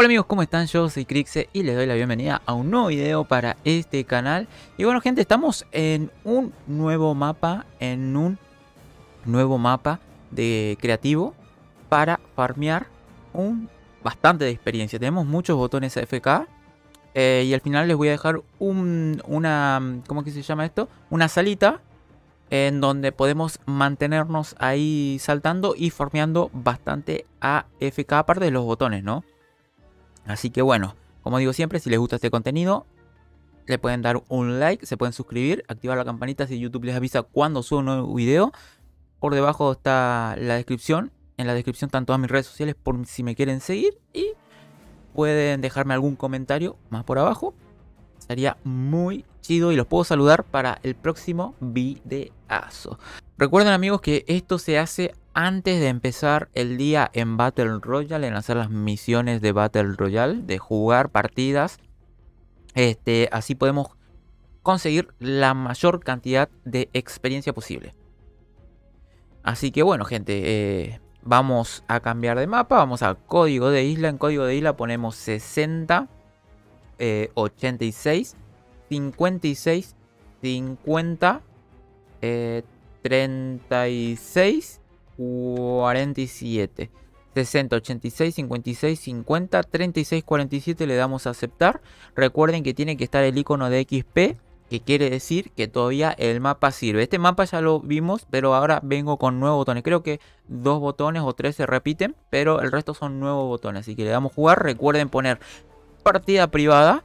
Hola amigos, ¿cómo están? Yo soy Crixe y les doy la bienvenida a un nuevo video para este canal. Y bueno gente, estamos en un nuevo mapa, en un nuevo mapa de creativo para farmear un bastante de experiencia. Tenemos muchos botones AFK eh, y al final les voy a dejar un, una, ¿cómo que se llama esto? Una salita en donde podemos mantenernos ahí saltando y farmeando bastante AFK aparte de los botones, ¿no? Así que bueno, como digo siempre, si les gusta este contenido, le pueden dar un like, se pueden suscribir, activar la campanita si YouTube les avisa cuando subo un nuevo video. Por debajo está la descripción. En la descripción están todas mis redes sociales por si me quieren seguir. Y pueden dejarme algún comentario más por abajo. Sería muy chido y los puedo saludar para el próximo videazo. Recuerden amigos que esto se hace antes de empezar el día en Battle Royale, en hacer las misiones de Battle Royale, de jugar partidas. Este, así podemos conseguir la mayor cantidad de experiencia posible. Así que bueno, gente, eh, vamos a cambiar de mapa, vamos a código de isla. En código de isla ponemos 60, 86, 56, 50, 36 47. 60, 86, 56, 50, 36, 47 le damos a aceptar. Recuerden que tiene que estar el icono de XP, que quiere decir que todavía el mapa sirve. Este mapa ya lo vimos, pero ahora vengo con nuevos botones. Creo que dos botones o tres se repiten, pero el resto son nuevos botones. Así que le damos jugar. Recuerden poner partida privada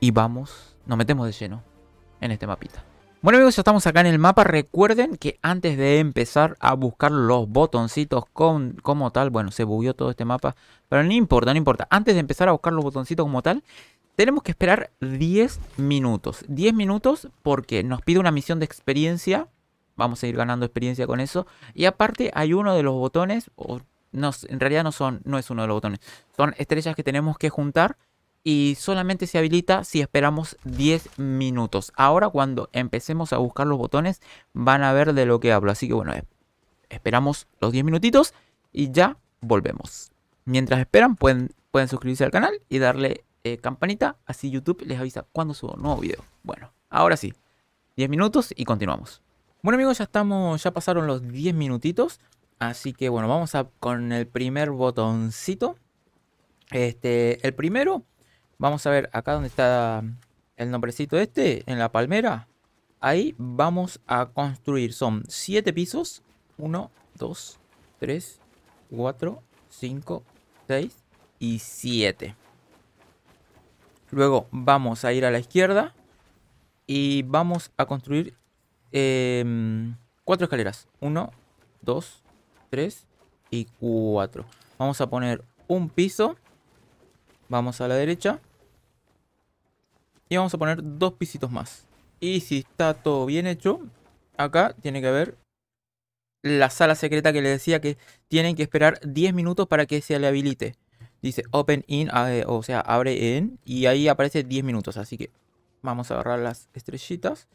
y vamos, nos metemos de lleno en este mapita. Bueno amigos, ya estamos acá en el mapa. Recuerden que antes de empezar a buscar los botoncitos como tal, bueno, se bugueó todo este mapa, pero no importa, no importa. Antes de empezar a buscar los botoncitos como tal, tenemos que esperar 10 minutos. 10 minutos porque nos pide una misión de experiencia. Vamos a ir ganando experiencia con eso. Y aparte hay uno de los botones, o en realidad no, son, no es uno de los botones, son estrellas que tenemos que juntar y solamente se habilita si esperamos 10 minutos. Ahora cuando empecemos a buscar los botones van a ver de lo que hablo. Así que bueno, esperamos los 10 minutitos y ya volvemos. Mientras esperan pueden, pueden suscribirse al canal y darle eh, campanita. Así YouTube les avisa cuando subo un nuevo video. Bueno, ahora sí. 10 minutos y continuamos. Bueno amigos, ya estamos, ya pasaron los 10 minutitos. Así que bueno, vamos a con el primer botoncito. Este, el primero Vamos a ver acá donde está el nombrecito este, en la palmera. Ahí vamos a construir. Son 7 pisos. 1, 2, 3, 4, 5, 6 y 7. Luego vamos a ir a la izquierda y vamos a construir eh, cuatro escaleras. 1, 2, 3 y 4. Vamos a poner un piso Vamos a la derecha. Y vamos a poner dos pisitos más. Y si está todo bien hecho, acá tiene que haber la sala secreta que le decía que tienen que esperar 10 minutos para que se le habilite. Dice open in, eh, o sea, abre en, y ahí aparece 10 minutos. Así que vamos a agarrar las estrellitas.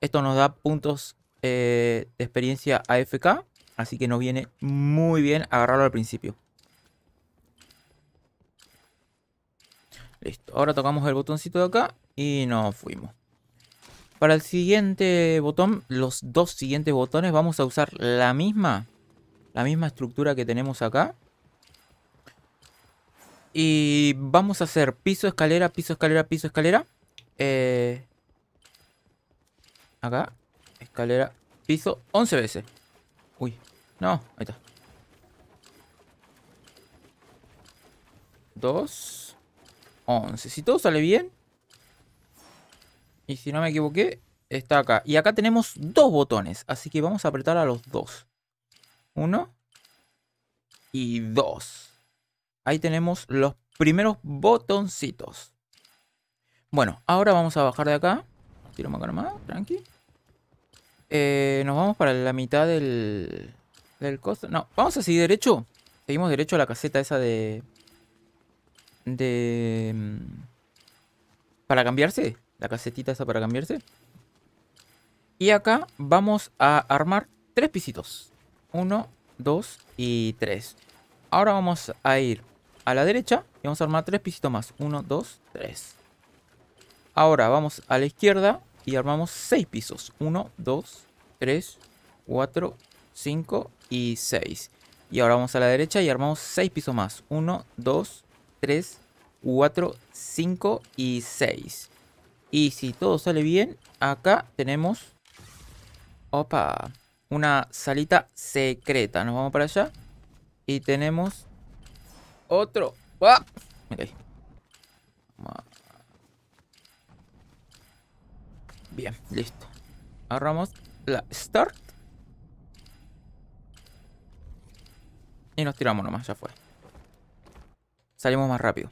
Esto nos da puntos eh, de experiencia AFK, así que nos viene muy bien agarrarlo al principio. Listo, ahora tocamos el botoncito de acá y nos fuimos. Para el siguiente botón, los dos siguientes botones, vamos a usar la misma, la misma estructura que tenemos acá. Y vamos a hacer piso, escalera, piso, escalera, piso, escalera. Eh, acá, escalera, piso, 11 veces. Uy, no, ahí está. Dos. 11. Si todo sale bien. Y si no me equivoqué, está acá. Y acá tenemos dos botones. Así que vamos a apretar a los dos. Uno. Y dos. Ahí tenemos los primeros botoncitos. Bueno, ahora vamos a bajar de acá. Tiro acá más. tranqui. Eh, nos vamos para la mitad del... Del costo. No, vamos a seguir derecho. Seguimos derecho a la caseta esa de de... Mm, para cambiarse, la casetita está para cambiarse. Y acá vamos a armar tres pisitos. Uno, dos y tres. Ahora vamos a ir a la derecha y vamos a armar tres pisitos más. Uno, dos, tres. Ahora vamos a la izquierda y armamos seis pisos. Uno, dos, tres, cuatro, cinco y seis. Y ahora vamos a la derecha y armamos seis pisos más. Uno, dos, 3, 4, 5 y 6. Y si todo sale bien, acá tenemos... Opa, una salita secreta. Nos vamos para allá. Y tenemos otro. ¡ah! Bien, listo. Agarramos la start. Y nos tiramos nomás, ya fue salimos más rápido.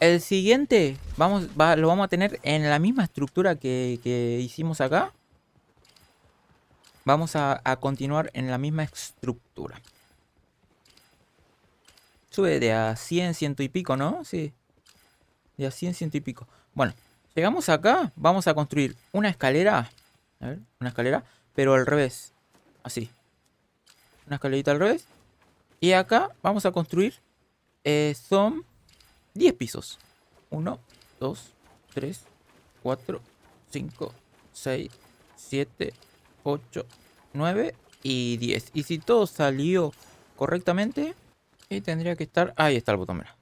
El siguiente vamos, lo vamos a tener en la misma estructura que, hicimos acá. Vamos a, continuar en la misma estructura. Sube de a 100, ciento y pico, ¿no? Sí. De a 100, ciento y pico. Bueno, llegamos acá. Vamos a construir una escalera. A ver, una escalera. Pero al revés. Así. Una escalerita al revés. Y acá vamos a construir eh, son 10 pisos. 1, 2, 3, 4, 5, 6, 7, 8, 9 y 10. Y si todo salió correctamente, y eh, tendría que estar... Ahí está el botón, mira.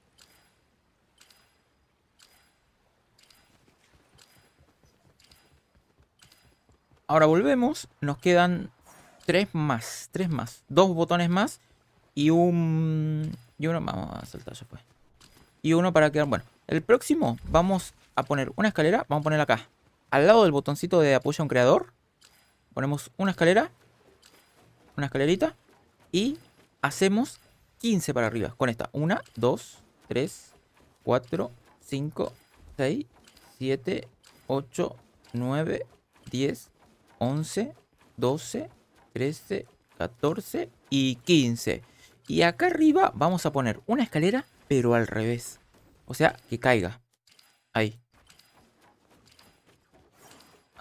Ahora volvemos, nos quedan 3 más, 3 más, 2 botones más y un y uno, vamos a saltar ya pues. Y uno para quedar, bueno. El próximo vamos a poner una escalera, vamos a ponerla acá. Al lado del botoncito de apoyo a un creador. Ponemos una escalera. Una escalerita. Y hacemos 15 para arriba. Con esta. 1, 2, 3, 4, 5, 6, 7, 8, 9, 10, 11, 12, 13, 14 y 15. Y acá arriba vamos a poner una escalera, pero al revés. O sea, que caiga. Ahí.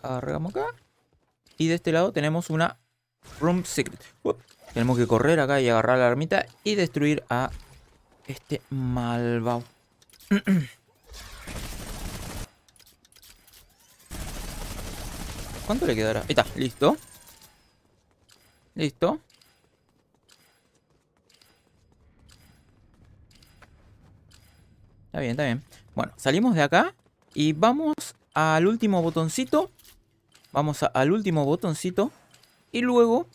Agarramos acá. Y de este lado tenemos una Room Secret. Tenemos que correr acá y agarrar la armita y destruir a este malvado. ¿Cuánto le quedará? Ahí está, listo. Listo. Está bien, está bien. Bueno, salimos de acá y vamos al último botoncito. Vamos al último botoncito. Y luego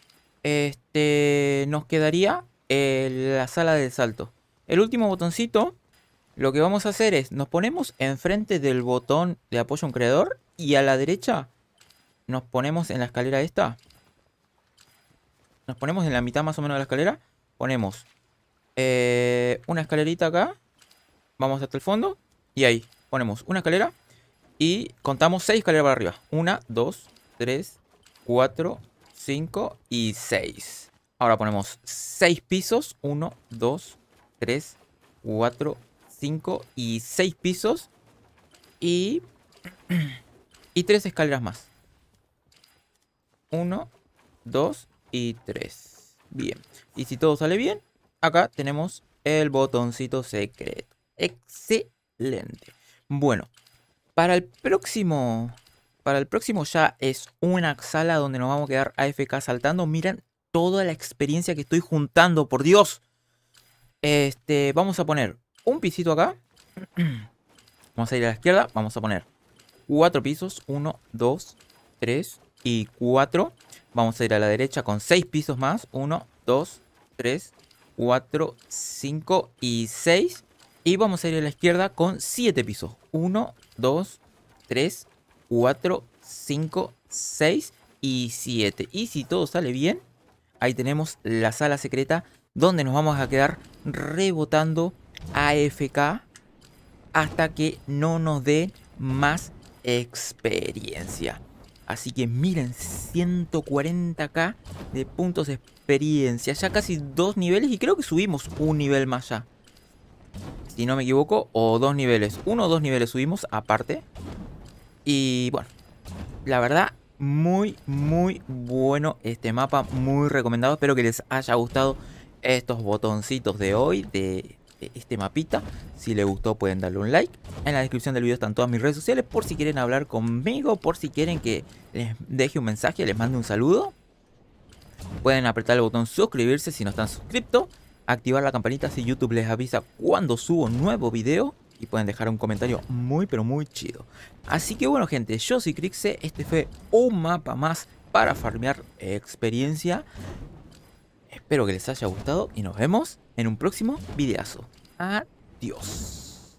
este, nos quedaría eh, la sala del salto. El último botoncito, lo que vamos a hacer es, nos ponemos enfrente del botón de apoyo a un creador y a la derecha nos ponemos en la escalera esta. Nos ponemos en la mitad más o menos de la escalera. Ponemos eh, una escalerita acá Vamos hasta el fondo. Y ahí ponemos una escalera. Y contamos 6 escaleras para arriba. 1, 2, 3, 4, 5 y 6. Ahora ponemos 6 pisos. 1, 2, 3, 4, 5 y 6 pisos. Y... Y 3 escaleras más. 1, 2 y 3. Bien. Y si todo sale bien, acá tenemos el botoncito secreto. Excelente. Bueno, para el próximo. Para el próximo ya es una sala donde nos vamos a quedar AFK saltando. Miren toda la experiencia que estoy juntando, por Dios. Este, vamos a poner un pisito acá. Vamos a ir a la izquierda. Vamos a poner cuatro pisos. Uno, dos, tres y cuatro. Vamos a ir a la derecha con seis pisos más. Uno, dos, tres, cuatro, cinco y seis. Y vamos a ir a la izquierda con 7 pisos. 1, 2, 3, 4, 5, 6 y 7. Y si todo sale bien, ahí tenemos la sala secreta donde nos vamos a quedar rebotando AFK hasta que no nos dé más experiencia. Así que miren, 140k de puntos de experiencia. Ya casi dos niveles y creo que subimos un nivel más ya si no me equivoco, o dos niveles. Uno o dos niveles subimos aparte. Y bueno, la verdad, muy, muy bueno este mapa, muy recomendado. Espero que les haya gustado estos botoncitos de hoy, de este mapita. Si les gustó pueden darle un like. En la descripción del video están todas mis redes sociales por si quieren hablar conmigo, por si quieren que les deje un mensaje, les mande un saludo. Pueden apretar el botón suscribirse si no están suscriptos activar la campanita si YouTube les avisa cuando subo nuevo video y pueden dejar un comentario muy pero muy chido. Así que bueno gente, yo soy Crixe, este fue un mapa más para farmear experiencia. Espero que les haya gustado y nos vemos en un próximo videazo. Adiós.